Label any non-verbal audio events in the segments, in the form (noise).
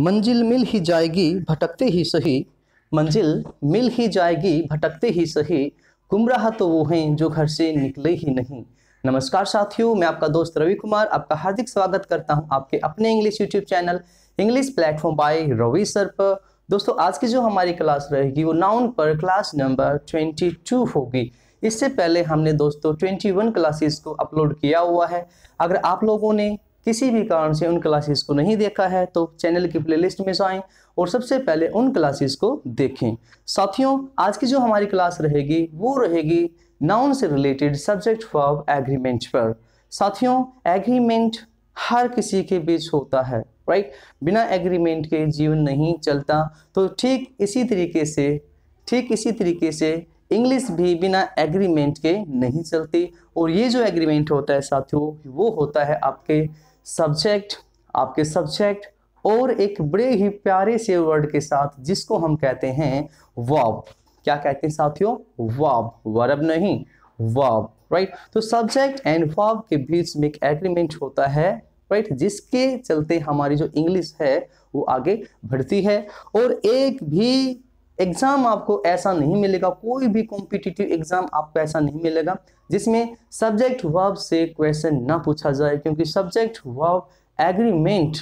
मंजिल मिल ही जाएगी भटकते ही सही मंजिल मिल ही जाएगी भटकते ही सही गुमराह तो वो हैं जो घर से निकले ही नहीं नमस्कार साथियों मैं आपका दोस्त रवि कुमार आपका हार्दिक स्वागत करता हूं आपके अपने English YouTube channel English platform by Ravi sir पर दोस्तों आज की जो हमारी क्लास रहेगी वो नाउन पर क्लास नंबर ट्वेंटी टू होगी इससे पहले हमने दोस्तों ट्वेंटी वन क्लासेस को अपलोड किया हुआ है अगर आप लोगों ने किसी भी कारण से उन क्लासेस को नहीं देखा है तो चैनल की प्लेलिस्ट में जाएं और सबसे पहले उन क्लासेस को देखें साथियों आज की जो हमारी क्लास रहेगी वो रहेगी नाउन से रिलेटेड सब्जेक्ट फॉर एग्रीमेंट पर साथियों एग्रीमेंट हर किसी के बीच होता है राइट बिना एग्रीमेंट के जीवन नहीं चलता तो ठीक इसी तरीके से ठीक इसी तरीके से इंग्लिश भी बिना एग्रीमेंट के नहीं चलती और ये जो एग्रीमेंट होता है साथियों वो होता है आपके सब्जेक्ट आपके सब्जेक्ट और एक बड़े ही प्यारे से वर्ड के साथ जिसको हम कहते हैं वर्ब क्या कहते हैं साथियों वर्ब वर्ब नहीं वर्ब राइट right? तो सब्जेक्ट एंड वर्ब के बीच में एक एग्रीमेंट होता है राइट right? जिसके चलते हमारी जो इंग्लिश है वो आगे बढ़ती है और एक भी एग्जाम आपको ऐसा नहीं मिलेगा कोई भी कॉम्पिटिटिव एग्जाम आपको ऐसा नहीं मिलेगा जिसमें सब्जेक्ट वर्ब से क्वेश्चन ना पूछा जाए क्योंकि subject verb agreement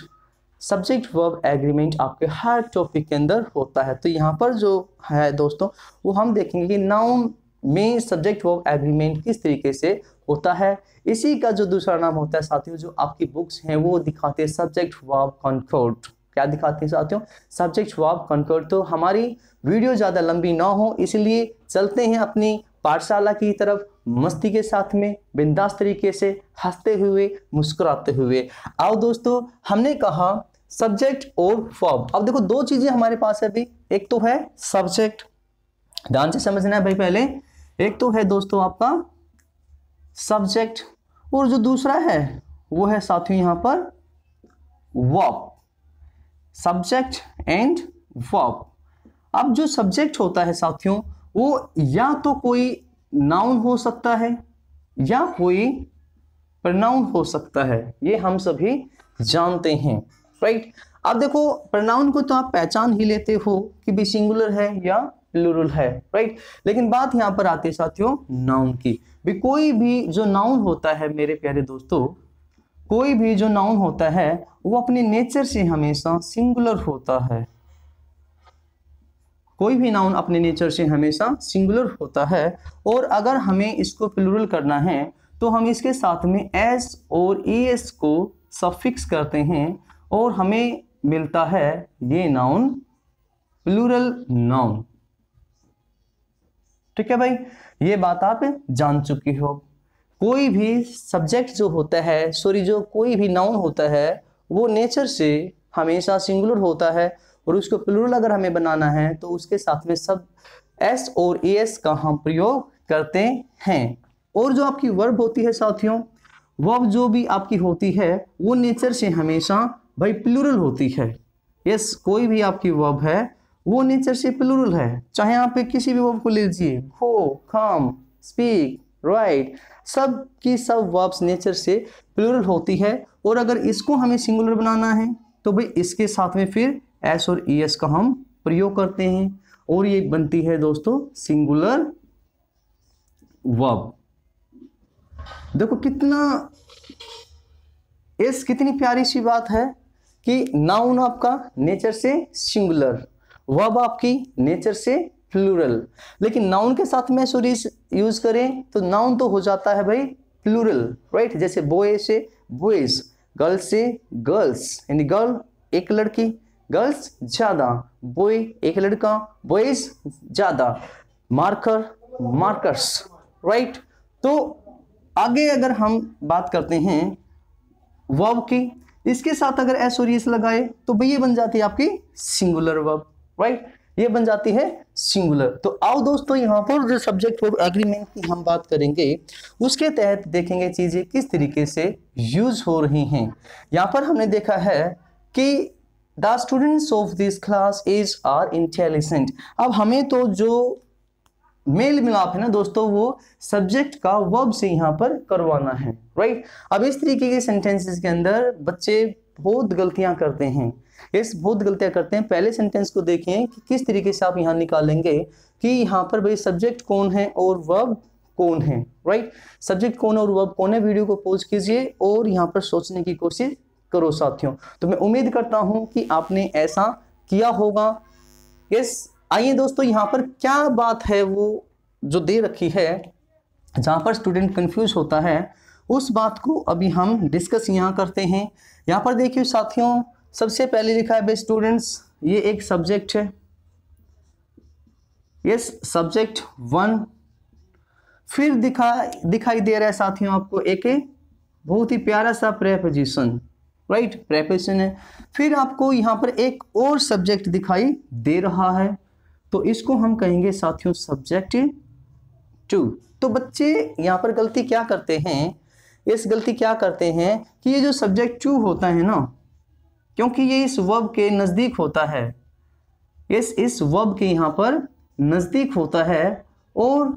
subject verb agreement आपके हर टॉपिक के अंदर होता है तो यहाँ पर जो है दोस्तों वो हम देखेंगे कि नाउन में सब्जेक्ट वर्ब एग्रीमेंट किस तरीके से होता है इसी का जो दूसरा नाम होता है साथियों जो आपकी बुक्स हैं वो दिखाते हैं सब्जेक्ट वर्ब कॉन्कॉर्ड क्या दिखाते हैं साथियों सब्जेक्ट वर्ब कॉन्कॉर्ड तो हमारी वीडियो ज़्यादा लंबी ना हो इसलिए चलते हैं अपनी पाठशाला की तरफ मस्ती के साथ में बिंदास तरीके से हंसते हुए मुस्कुराते हुए आओ दोस्तों हमने कहा सब्जेक्ट और फॉर्म अब देखो दो चीज़ें हमारे पास है अभी एक तो है सब्जेक्ट ध्यान से समझना है भाई पहले एक तो है दोस्तों आपका सब्जेक्ट और जो दूसरा है वो है साथियों यहाँ पर वॉप सब्जेक्ट एंड वॉप अब जो सब्जेक्ट होता है साथियों वो या तो कोई नाउन हो सकता है या कोई प्रनाउन हो सकता है ये हम सभी जानते हैं राइट अब देखो प्रनाउन को तो आप पहचान ही लेते हो कि भी सिंगुलर है या प्लूरल है राइट लेकिन बात यहाँ पर आती है साथियों नाउन की भी कोई भी जो नाउन होता है मेरे प्यारे दोस्तों कोई भी जो नाउन होता है वो अपने नेचर से हमेशा सिंगुलर होता है कोई भी नाउन अपने नेचर से हमेशा सिंगुलर होता है और अगर हमें इसको प्लूरल करना है तो हम इसके साथ में एस और ए एस को सफिक्स करते हैं और हमें मिलता है ये नाउन प्लूरल नाउन ठीक है भाई ये बात आप जान चुकी हो कोई भी सब्जेक्ट जो होता है सॉरी जो कोई भी नाउन होता है वो नेचर से हमेशा सिंगुलर होता है और उसको प्लूरल अगर हमें बनाना है तो उसके साथ में सब एस और ए एस का हम प्रयोग करते हैं और जो आपकी वर्ब होती है साथियों वर्ब जो भी आपकी होती है वो नेचर से हमेशा भाई प्लूरल होती है यस कोई भी आपकी वर्ब है वो नेचर से प्लूरल है चाहे आप किसी भी वर्ब को ले लीजिए खो कम स्पीक राइट सब की सब वर्ब्स नेचर से प्लूरल होती है और अगर इसको हमें सिंगुलर बनाना है तो भाई इसके साथ में फिर एस और ई e एस का हम प्रयोग करते हैं और ये बनती है दोस्तों सिंगुलर वर्ब देखो कितना एस कितनी प्यारी सी बात है कि नाउन आपका नेचर से सिंगुलर वर्ब आपकी नेचर से प्लूरल लेकिन नाउन के साथ में सुरीज यूज करें तो नाउन तो हो जाता है भाई प्लूरल राइट जैसे बॉय से बॉयज गर्ल से गर्ल्स यानी गर्ल एक लड़की गर्ल्स ज़्यादा बॉय एक लड़का बॉयज ज़्यादा मार्कर मार्कर्स राइट तो आगे अगर हम बात करते हैं वर्ब की इसके साथ अगर एस और एस लगाए तो भई ये बन जाती है आपकी सिंगुलर वर्ब राइट ये बन जाती है सिंगुलर तो आओ दोस्तों यहाँ पर जो सब्जेक्ट फॉर एग्रीमेंट की हम बात करेंगे उसके तहत देखेंगे चीज़ें किस तरीके से यूज हो रही हैं यहाँ पर हमने देखा है कि the students of this class is are intelligent अब हमें तो जो मेल मिलाप है ना दोस्तों वो सब्जेक्ट का वर्ब से यहाँ पर करवाना है राइट अब इस तरीके के सेंटेंसेस के अंदर बच्चे बहुत गलतियां करते हैं इस बहुत गलतियां करते हैं पहले सेंटेंस को देखें कि किस तरीके से आप यहाँ निकालेंगे कि यहाँ पर भाई सब्जेक्ट कौन है और वर्ब कौन है राइट सब्जेक्ट कौन है और वर्ब कौन है वीडियो को पोज कीजिए और यहाँ पर सोचने की कोशिश करो साथियों तो मैं उम्मीद करता हूं कि आपने ऐसा किया होगा यस आइए दोस्तों यहाँ पर क्या बात है वो जो दे रखी है जहां पर स्टूडेंट कंफ्यूज होता है उस बात को अभी हम डिस्कस यहां करते हैं यहां पर देखिए साथियों सबसे पहले लिखा है भाई स्टूडेंट्स ये एक सब्जेक्ट है यस सब्जेक्ट वन फिर दिखा दिखाई दे रहा है साथियों आपको एक बहुत ही प्यारा सा प्रेपोजिशन राइट प्रेपेशन है फिर आपको यहाँ पर एक और सब्जेक्ट दिखाई दे रहा है तो इसको हम कहेंगे साथियों सब्जेक्ट टू तो बच्चे यहाँ पर गलती क्या करते हैं इस गलती क्या करते हैं कि ये जो सब्जेक्ट टू होता है ना क्योंकि ये इस वर्ब के नज़दीक होता है इस इस वर्ब के यहाँ पर नज़दीक होता है और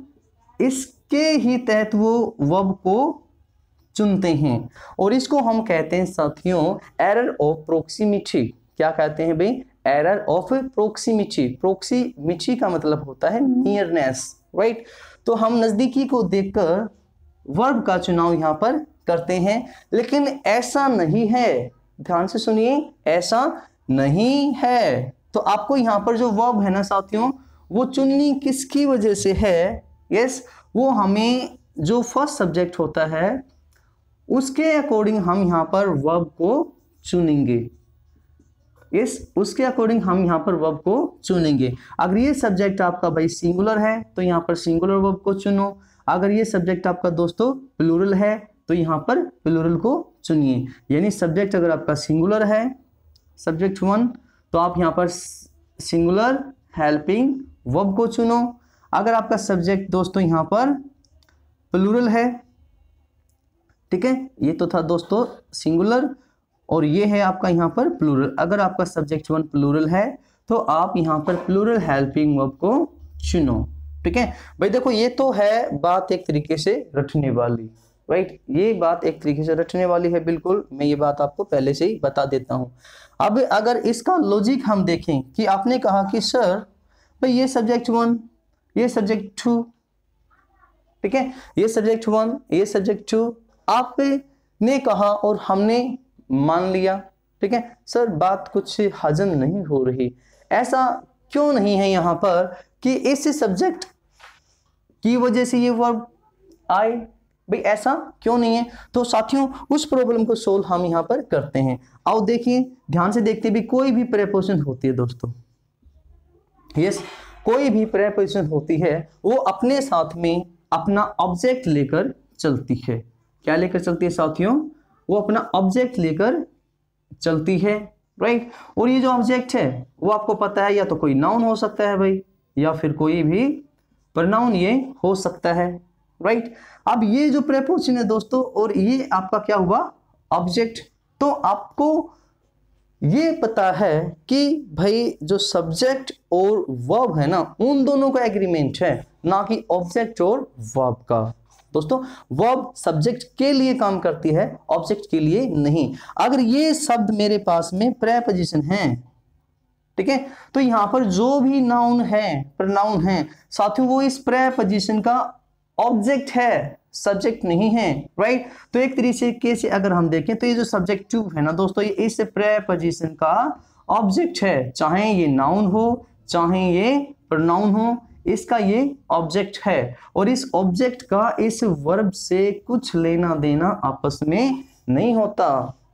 इसके ही तहत वो वर्ब को चुनते हैं और इसको हम कहते हैं साथियों एरर ऑफ प्रोक्सीमिटी क्या कहते हैं भाई एरर ऑफ प्रोक्सीमिटी प्रोक्सीमिटी का मतलब होता है नियरनेस राइट तो हम नज़दीकी को देखकर वर्ब का चुनाव यहाँ पर करते हैं लेकिन ऐसा नहीं है ध्यान से सुनिए ऐसा नहीं है तो आपको यहाँ पर जो वर्ब है ना साथियों वो चुननी किसकी वजह से है यस yes, वो हमें जो फर्स्ट सब्जेक्ट होता है उसके अकॉर्डिंग हम यहाँ पर वर्ब को चुनेंगे इस उसके अकॉर्डिंग हम यहाँ पर वर्ब को चुनेंगे अगर ये सब्जेक्ट आपका भाई सिंगुलर है तो यहाँ पर सिंगुलर वर्ब को चुनो अगर ये सब्जेक्ट आपका दोस्तों प्लूरल है तो यहाँ पर प्लूरल को चुनिए यानी सब्जेक्ट अगर आपका सिंगुलर है सब्जेक्ट वन तो आप यहाँ पर सिंगुलर हेल्पिंग वर्ब को चुनो अगर आपका सब्जेक्ट दोस्तों यहाँ पर प्लूरल है ठीक है ये तो था दोस्तों सिंगुलर और ये है आपका यहाँ पर प्लूरल अगर आपका सब्जेक्ट वन प्लूरल है तो आप यहाँ पर प्लूरल हेल्पिंग वर्ब को चुनो ठीक है भाई देखो ये तो है बात एक तरीके से रटने वाली राइट ये बात एक तरीके से रटने वाली है बिल्कुल मैं ये बात आपको पहले से ही बता देता हूँ अब अगर इसका लॉजिक हम देखें कि आपने कहा कि सर भाई ये सब्जेक्ट वन ये सब्जेक्ट टू ठीक है ये सब्जेक्ट वन ये सब्जेक्ट टू आपने कहा और हमने मान लिया ठीक है सर बात कुछ हजम नहीं हो रही ऐसा क्यों नहीं है यहां पर कि इस सब्जेक्ट की वजह से ये वर्ब आए भाई ऐसा क्यों नहीं है तो साथियों उस प्रॉब्लम को सोल्व हम यहां पर करते हैं आओ देखिए ध्यान से देखते भी कोई भी प्रेपोजिशन होती है दोस्तों यस कोई भी प्रेपोजिशन होती है वो अपने साथ में अपना ऑब्जेक्ट लेकर चलती है क्या लेकर चलती है साथियों वो अपना ऑब्जेक्ट लेकर चलती है राइट और ये जो ऑब्जेक्ट है वो आपको पता है या तो कोई नाउन हो सकता है भाई या फिर कोई भी प्रनाउन ये हो सकता है राइट अब ये जो प्रेपोजिशन है दोस्तों और ये आपका क्या हुआ ऑब्जेक्ट तो आपको ये पता है कि भाई जो सब्जेक्ट और वर्ब है ना उन दोनों का एग्रीमेंट है ना कि ऑब्जेक्ट और वर्ब का दोस्तों वर्ब सब्जेक्ट के लिए काम करती है ऑब्जेक्ट के लिए नहीं अगर ये शब्द मेरे पास में प्रेपोजिशन है ठीक है तो यहां पर जो भी नाउन है प्रनाउन है साथियों वो इस प्रेपोजिशन का ऑब्जेक्ट है सब्जेक्ट नहीं है राइट तो एक तरीके से अगर हम देखें तो ये जो सब्जेक्ट टू है ना दोस्तों ये इस प्रेपोजिशन का ऑब्जेक्ट है चाहे ये नाउन हो चाहे ये प्रनाउन हो इसका ये ऑब्जेक्ट है और इस ऑब्जेक्ट का इस वर्ब से कुछ लेना देना आपस में नहीं होता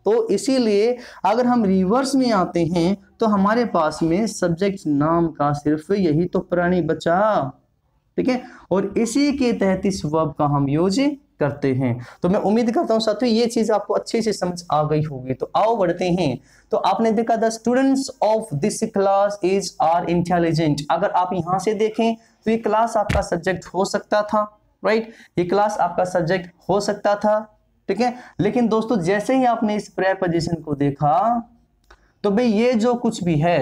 तो इसीलिए अगर हम रिवर्स में आते हैं तो हमारे पास में सब्जेक्ट नाम का सिर्फ यही तो प्राणी बचा ठीक है और इसी के तहत इस वर्ब का हम यूज करते हैं तो मैं उम्मीद करता हूं साथियों ये चीज़ आपको अच्छे से समझ आ गई होगी तो आओ बढ़ते हैं तो आपने देखा the students of this class is are intelligent अगर आप यहां से देखें तो ये क्लास आपका सब्जेक्ट हो सकता था राइट ये क्लास आपका सब्जेक्ट हो सकता था ठीक है लेकिन दोस्तों जैसे ही आपने इस प्रेपोजिशन को देखा तो भाई ये जो कुछ भी है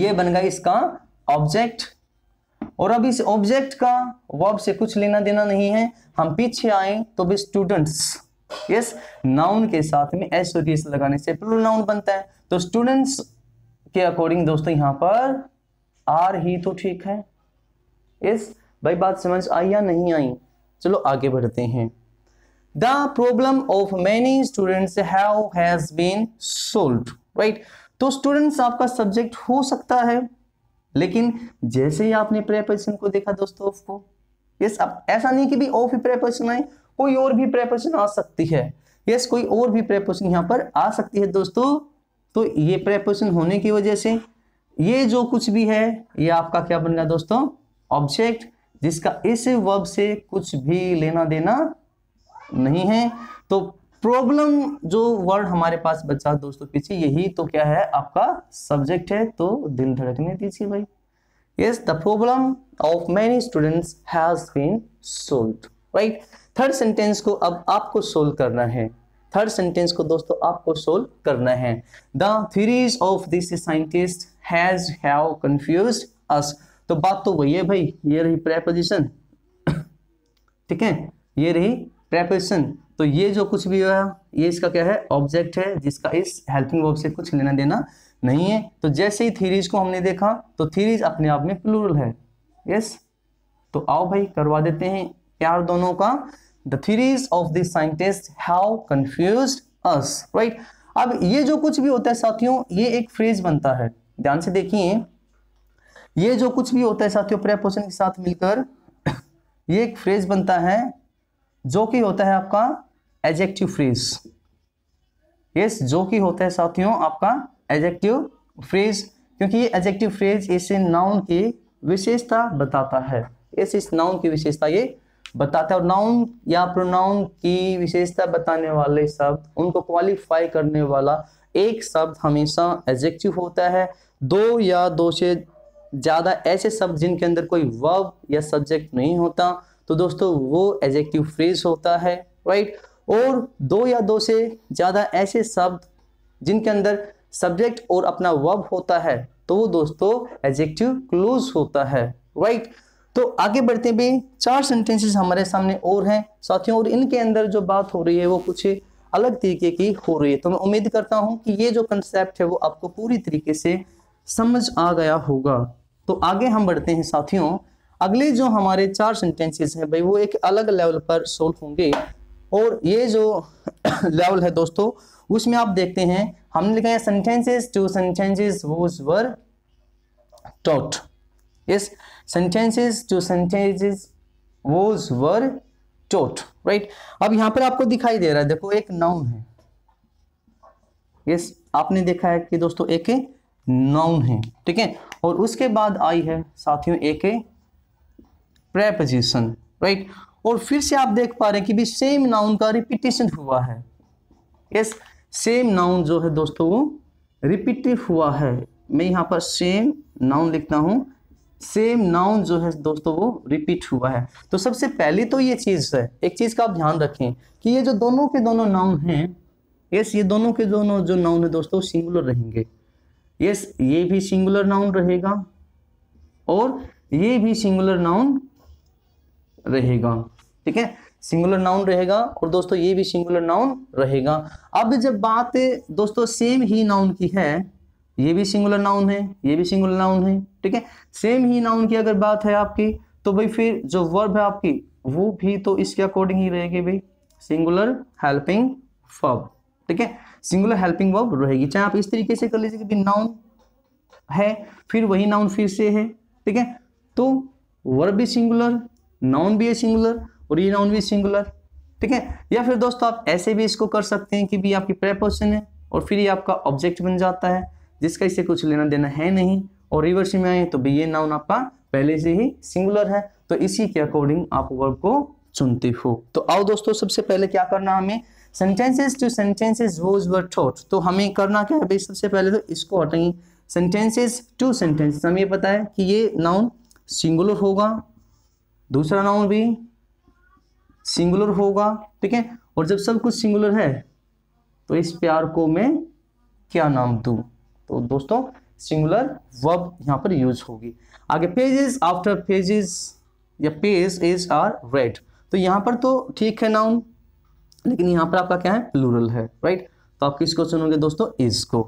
ये बन गया इसका ऑब्जेक्ट और अब इस ऑब्जेक्ट का वर्ब से कुछ लेना देना नहीं है हम पीछे आए तो भी स्टूडेंट्स यस नाउन के साथ में एस और एस लगाने से प्लुरल नाउन बनता है तो स्टूडेंट्स के अकॉर्डिंग दोस्तों यहां पर आर ही तो ठीक है यस भाई बात समझ आई या नहीं आई चलो आगे बढ़ते हैं the problem of many students have has been solve right तो स्टूडेंट्स आपका सब्जेक्ट हो सकता है लेकिन जैसे ही आपने प्रेपोजिशन को देखा दोस्तों ऑफ को यस अब ऐसा नहीं कि भी ऑफ ही प्रेपोजिशन आए कोई और भी प्रेपोजिशन आ सकती है यस कोई और भी प्रेपोजिशन यहाँ पर आ सकती है दोस्तों तो ये प्रेपोजिशन होने की वजह से ये जो कुछ भी है ये आपका क्या बन गया दोस्तों ऑब्जेक्ट जिसका इस वर्ब से कुछ भी लेना देना नहीं है तो प्रॉब्लम जो वर्ड हमारे पास बचा दोस्तों पीछे यही तो क्या है आपका सब्जेक्ट है तो दिल धड़कने दीजिए भाई yes the problem of many students has been solve right third sentence को अब आपको सोल्व करना है थर्ड सेंटेंस को दोस्तों आपको सोल्व करना है the theories of this scientist has have confuse us तो बात तो वही है भाई ये रही प्रेपोजिशन (coughs) ठीक है ये रही प्रेपोजिशन तो ये जो कुछ भी है ये इसका क्या है ऑब्जेक्ट है जिसका इस हेल्पिंग वर्ब से कुछ लेना देना नहीं है तो जैसे ही थीरीज को हमने देखा तो थीरीज अपने आप में प्लूरल है यस तो आओ भाई करवा देते हैं प्यार दोनों का the theories of this scientist have confuse us right अब ये जो कुछ भी होता है साथियों ये एक फ्रेज बनता है ध्यान से देखिए ये जो कुछ भी होता है साथियों प्रेपोजिशन के साथ मिलकर (coughs) ये एक फ्रेज बनता है जो कि होता है आपका एजेक्टिव फ्रेज यस जो कि होता है साथियों आपका एजेक्टिव फ्रेज क्योंकि ये एजेक्टिव फ्रेज इस नाउन की विशेषता बताता है इस इस नाउन की विशेषता ये बताता है और नाउन या प्रोनाउन की विशेषता बताने वाले शब्द उनको क्वालिफाई करने वाला एक शब्द हमेशा एजेक्टिव होता है दो या दो से ज़्यादा ऐसे शब्द जिनके अंदर कोई वर्ब या सब्जेक्ट नहीं होता तो दोस्तों वो एजेक्टिव फ्रेज होता है राइट और दो या दो से ज़्यादा ऐसे शब्द जिनके अंदर सब्जेक्ट और अपना वर्ब होता है तो वो दोस्तों एजेक्टिव क्लोज होता है राइट right? तो आगे बढ़ते भी चार सेंटेंसेस हमारे सामने और हैं साथियों और इनके अंदर जो बात हो रही है वो कुछ अलग तरीके की हो रही है तो मैं उम्मीद करता हूँ कि ये जो कंसेप्ट है वो आपको पूरी तरीके से समझ आ गया होगा तो आगे हम बढ़ते हैं साथियों अगले जो हमारे चार सेंटेंसेस हैं भाई वो एक अलग लेवल पर सोल्व होंगे और ये जो लेवल है दोस्तों उसमें आप देखते हैं हमने लिखा है sentences to sentences was were taught yes sentences to sentences was were taught right अब यहां पर आपको दिखाई दे रहा है देखो एक नाउन है यस आपने देखा है कि दोस्तों एक नाउन है ठीक है और उसके बाद आई है साथियों एक प्रेपोजिशन राइट और फिर से आप देख पा रहे हैं कि भी सेम नाउन का रिपीटेशन हुआ है यस सेम नाउन जो है दोस्तों वो रिपीटिव हुआ है मैं यहाँ पर सेम नाउन लिखता हूँ सेम नाउन जो है दोस्तों वो रिपीट हुआ है तो सबसे पहले तो ये चीज़ है एक चीज़ का आप ध्यान रखें कि ये जो दोनों के दोनों नाउन हैं यस ये दोनों के दोनों जो नाउन है दोस्तों सिंगुलर रहेंगे यस ये भी सिंगुलर नाउन रहेगा और ये भी सिंगुलर नाउन रहेगा ठीक है सिंगुलर नाउन रहेगा और दोस्तों ये भी सिंगुलर नाउन रहेगा अब जब बात दोस्तों सेम ही नाउन की है ये भी सिंगुलर नाउन है ये भी सिंगुलर नाउन है ठीक है सेम ही नाउन की अगर बात है आपकी तो भाई फिर जो वर्ब है आपकी वो भी तो इसके अकॉर्डिंग ही रहेगी भाई सिंगुलर हेल्पिंग वर्ब ठीक है सिंगुलर हेल्पिंग वर्ब रहेगी चाहे आप इस तरीके से कर लीजिए कि नाउन है फिर वही नाउन फिर से है ठीक है तो वर्ब भी सिंगुलर नाउन भी है सिंगुलर और ये नाउन भी सिंगुलर ठीक है या फिर दोस्तों आप ऐसे भी इसको कर सकते हैं कि भी आपकी प्रेपोजिशन है और फिर ये आपका ऑब्जेक्ट बन जाता है जिसका इससे कुछ लेना देना है नहीं और रिवर्स में आए तो भी ये नाउन आपका पहले से ही सिंगुलर है तो इसी के अकॉर्डिंग आप वर्ब को चुनते हो तो आओ दोस्तों सबसे पहले क्या करना हमें sentences to sentences was were thought तो हमें करना क्या है भाई सबसे पहले तो इसको हटेंगे सेंटेंसेस टू सेंटेंसेस हमें पता है कि ये नाउन सिंगुलर होगा दूसरा नाउन भी सिंगुलर होगा ठीक है और जब सब कुछ सिंगुलर है तो इस प्यार को मैं क्या नाम दू तो दोस्तों सिंगुलर वर्ब यहां पर यूज होगी आगे पेजेस आफ्टर पेजेस या पेज इज आर रेड तो यहां पर तो ठीक है नाउन लेकिन यहां पर आपका क्या है प्लूरल है राइट तो आप किसको सुनोगे दोस्तों इज को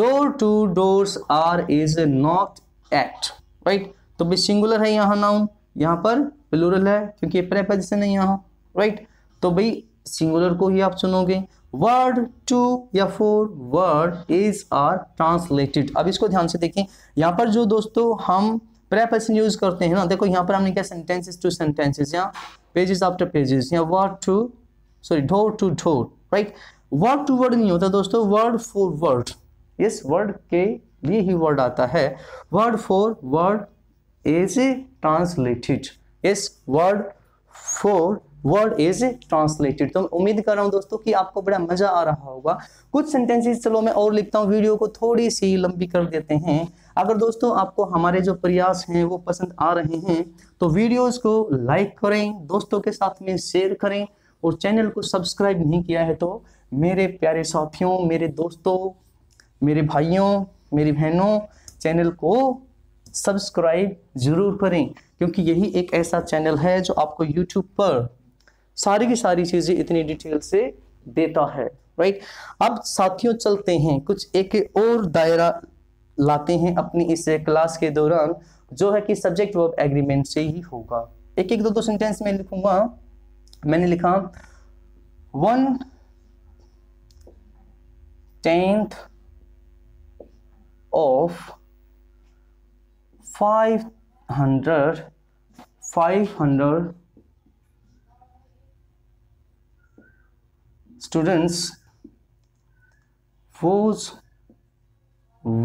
door to doors are is not at right तो भी सिंगुलर है यहां नाउन यहां पर प्लूरल है क्योंकि प्रेपोजिशन है यहाँ राइट तो भाई सिंगुलर को ही आप चुनोगे वर्ड टू या for word is are translated अब इसको ध्यान से देखें यहाँ पर जो दोस्तों हम प्रेपोजिशन यूज करते हैं ना देखो यहाँ पर हमने क्या सेंटेंसेस टू सेंटेंसेस या पेजेस आफ्टर पेजेस या word to sorry door to door right word to word नहीं होता दोस्तों वर्ड फॉर वर्ड इस वर्ड के लिए ही वर्ड आता है word for word is translated इस word for word is translated तो मैं उम्मीद कर रहा हूँ दोस्तों कि आपको बड़ा मजा आ रहा होगा कुछ सेंटेंसेस चलो मैं और लिखता हूँ वीडियो को थोड़ी सी लंबी कर देते हैं अगर दोस्तों आपको हमारे जो प्रयास हैं वो पसंद आ रहे हैं तो वीडियोस को लाइक करें दोस्तों के साथ में शेयर करें और चैनल को सब्सक्राइब नहीं किया है तो मेरे प्यारे साथियों मेरे दोस्तों मेरे भाइयों मेरी बहनों चैनल को सब्सक्राइब जरूर करें क्योंकि यही एक ऐसा चैनल है जो आपको यूट्यूब पर सारी की सारी चीज़ें इतनी डिटेल से देता है राइट अब साथियों चलते हैं कुछ एक और दायरा लाते हैं अपनी इस क्लास के दौरान जो है कि सब्जेक्ट वर्ब एग्रीमेंट से ही होगा एक एक दो दो सेंटेंस में लिखूंगा मैंने लिखा one tenth of five hundred five hundred students whose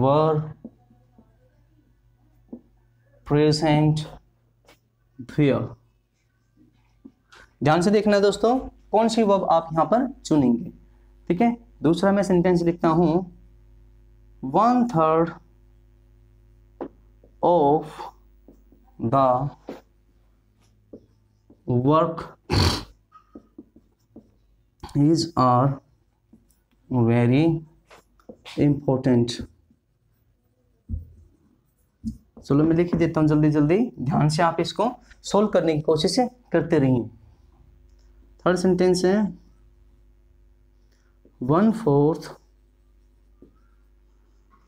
were present there ध्यान से देखना है दोस्तों कौन सी वर्ब आप यहां पर चुनेंगे ठीक है दूसरा मैं सेंटेंस लिखता हूं one third of the work is are very important चलो मैं लिख देता हूँ जल्दी जल्दी ध्यान से आप इसको सोल्व करने की कोशिश करते रहिए थर्ड सेंटेंस है वन फोर्थ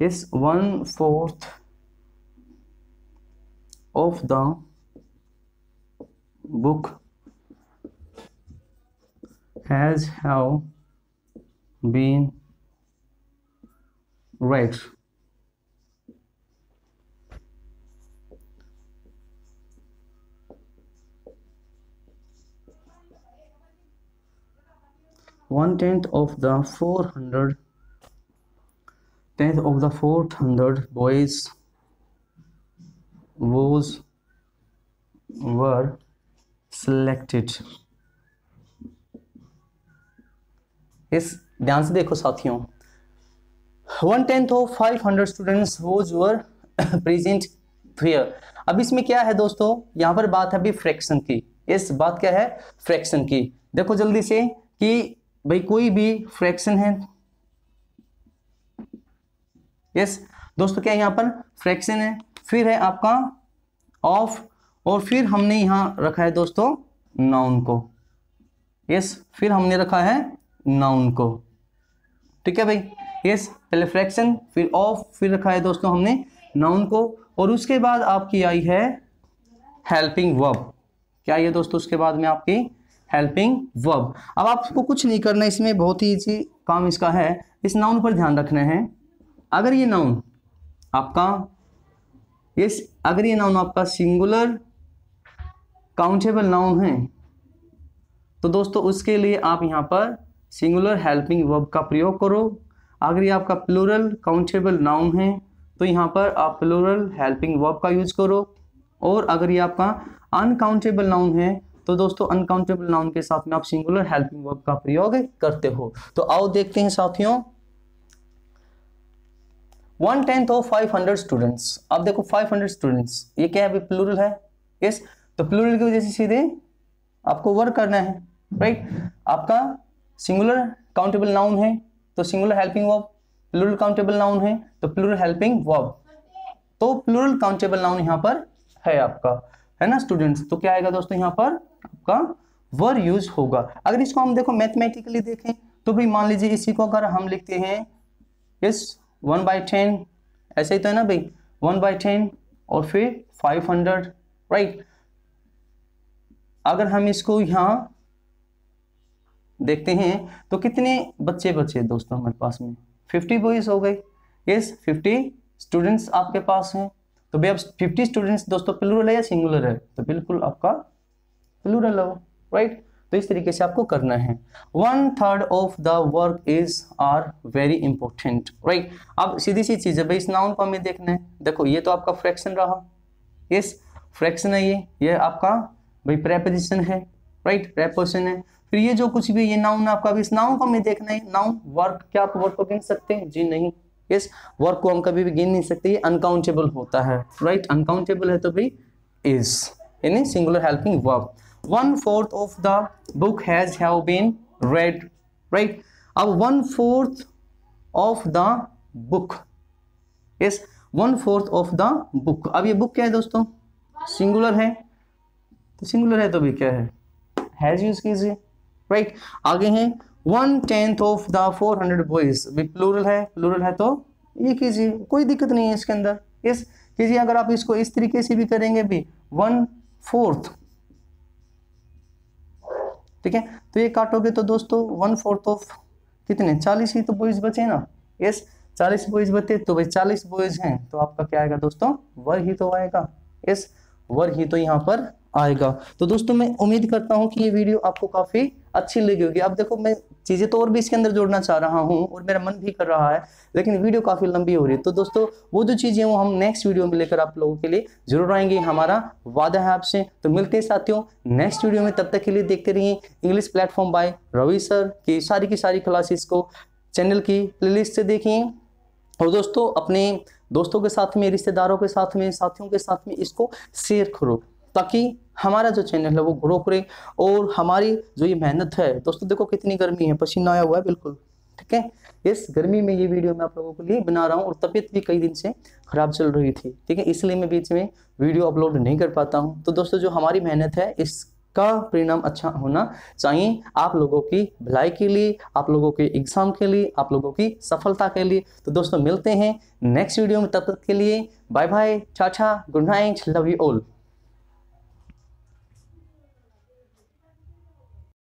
इस one fourth of the book has have been read one tenth of the four hundred tenth of the four hundred boys was were selected इस ध्यान से देखो साथियों one tenth of five hundred students वो were present फेयर अब इसमें क्या है दोस्तों यहां पर बात है अभी फ्रैक्शन की इस बात क्या है फ्रैक्शन की देखो जल्दी से कि भाई कोई भी फ्रैक्शन है यस दोस्तों क्या यहां पर फ्रैक्शन है फिर है आपका ऑफ और फिर हमने यहाँ रखा है दोस्तों नाउन को यस फिर हमने रखा है नाउन को ठीक है भाई यस पहले फ्रैक्शन फिर ऑफ फिर रखा है दोस्तों हमने नाउन को और उसके बाद आपकी आई है हेल्पिंग वर्ब क्या ये दोस्तों उसके बाद में आपकी हेल्पिंग वर्ब अब आपको कुछ नहीं करना इसमें बहुत ही इजी काम इसका है इस नाउन पर ध्यान रखना है अगर ये नाउन आपका यस अगर ये नाउन आपका सिंगुलर काउंटेबल नाउन है तो दोस्तों उसके लिए आप यहाँ पर सिंगुलर हेल्पिंग वर्ब का प्रयोग करो अगर ये आपका प्लूरल काउंटेबल नाउन है तो यहाँ पर आप प्लूरल हेल्पिंग वर्ब का यूज करो और अगर ये आपका अनकाउंटेबल नाउन है तो दोस्तों अनकाउंटेबल नाउन के साथ में आप सिंगुलर हेल्पिंग वर्ब का प्रयोग करते हो तो आओ देखते हैं साथियों one tenth of five hundred students अब देखो फाइव हंड्रेड स्टूडेंट्स ये क्या है अभी प्लूरल है यस yes? तो प्लूरल की वजह से सीधे आपको वर्क करना है राइट आपका सिंगुलर काउंटेबल नाउन है तो singular helping verb plural countable noun है तो प्लूरल हेल्पिंग वर्ब तो प्लूरल काउंटेबल नाउन यहाँ पर है आपका है ना स्टूडेंट्स तो क्या आएगा दोस्तों यहाँ पर आपका वर यूज होगा अगर इसको हम देखो मैथमेटिकली देखें तो भाई मान लीजिए इसी को अगर हम लिखते हैं यस वन बाई टेन ऐसे ही तो है ना भाई वन बाई टेन और फिर फाइव हंड्रेड राइट अगर हम इसको यहाँ देखते हैं तो कितने बच्चे बचे दोस्तों हमारे पास में फिफ्टी बॉयज हो गए यस फिफ्टी स्टूडेंट्स आपके पास हैं तो भाई अब फिफ्टी स्टूडेंट्स दोस्तों प्लूरल है या सिंगुलर है तो बिल्कुल आपका प्लूरल हो राइट तो इस तरीके से आपको करना है one third of the work is are very important right अब सीधी सी चीज़ है भाई इस नाउन को हमें देखना है देखो ये तो आपका फ्रैक्शन रहा यस फ्रैक्शन है ये ये आपका भाई प्रेपोजिशन है राइट प्रेपोजिशन है फिर ये जो कुछ भी ये नाउन आपका भी इस नाउन को हमें देखना है नाउन वर्क क्या आप वर्क को गिन सकते हैं जी नहीं यस वर्क को हम कभी भी गिन नहीं सकते ये अनकाउंटेबल होता है राइट अनकाउंटेबल है तो भाई इज यानी singular helping work one fourth of the book has have been read right अब one fourth of the book yes one fourth of the book अब ये बुक क्या है दोस्तों सिंगुलर है तो सिंगुलर है तो भी क्या है हैज़ यूज़ कीजिए राइट आगे हैं one tenth of the four hundred boys भी प्लूरल है प्लूरल है तो ये कीजिए कोई दिक्कत नहीं है इसके अंदर इस कीजिए अगर आप इसको इस तरीके से भी करेंगे भी वन फोर्थ ठीक है तो ये काटोगे तो दोस्तों वन फोर्थ ऑफ कितने चालीस ही तो बॉयज बचे ना यस चालीस बॉयज बचे तो भाई चालीस बॉयज हैं तो आपका क्या आएगा दोस्तों वर ही तो आएगा यस वर ही तो यहाँ पर आएगा तो दोस्तों मैं उम्मीद करता हूँ कि ये वीडियो आपको काफ़ी अच्छी लगी होगी अब देखो मैं चीज़ें तो और भी इसके अंदर जोड़ना चाह रहा हूँ और मेरा मन भी कर रहा है लेकिन वीडियो काफ़ी लंबी हो रही है तो दोस्तों वो जो चीज़ें वो हम नेक्स्ट वीडियो में लेकर आप लोगों के लिए जरूर आएंगे हमारा वादा है आपसे तो मिलते हैं साथियों नेक्स्ट वीडियो में तब तक के लिए देखते रहिए English platform by Ravi sir की सारी की सारी क्लासेस को चैनल की लिस्ट से देखिए और दोस्तों अपने दोस्तों के साथ में रिश्तेदारों के साथ में साथियों के साथ में इसको शेयर करो ताकि हमारा जो चैनल है वो ग्रो करे और हमारी जो ये मेहनत है दोस्तों देखो कितनी गर्मी है पसीना आया हुआ है बिल्कुल ठीक है इस गर्मी में ये वीडियो मैं आप लोगों के लिए बना रहा हूँ और तबीयत भी कई दिन से ख़राब चल रही थी ठीक है इसलिए मैं बीच में वीडियो अपलोड नहीं कर पाता हूँ तो दोस्तों जो हमारी मेहनत है इसका परिणाम अच्छा होना चाहिए आप लोगों की भलाई के लिए आप लोगों के एग्ज़ाम के लिए आप लोगों की सफलता के लिए तो दोस्तों मिलते हैं नेक्स्ट वीडियो में तब तक के लिए बाय बाय चाचा good night love you all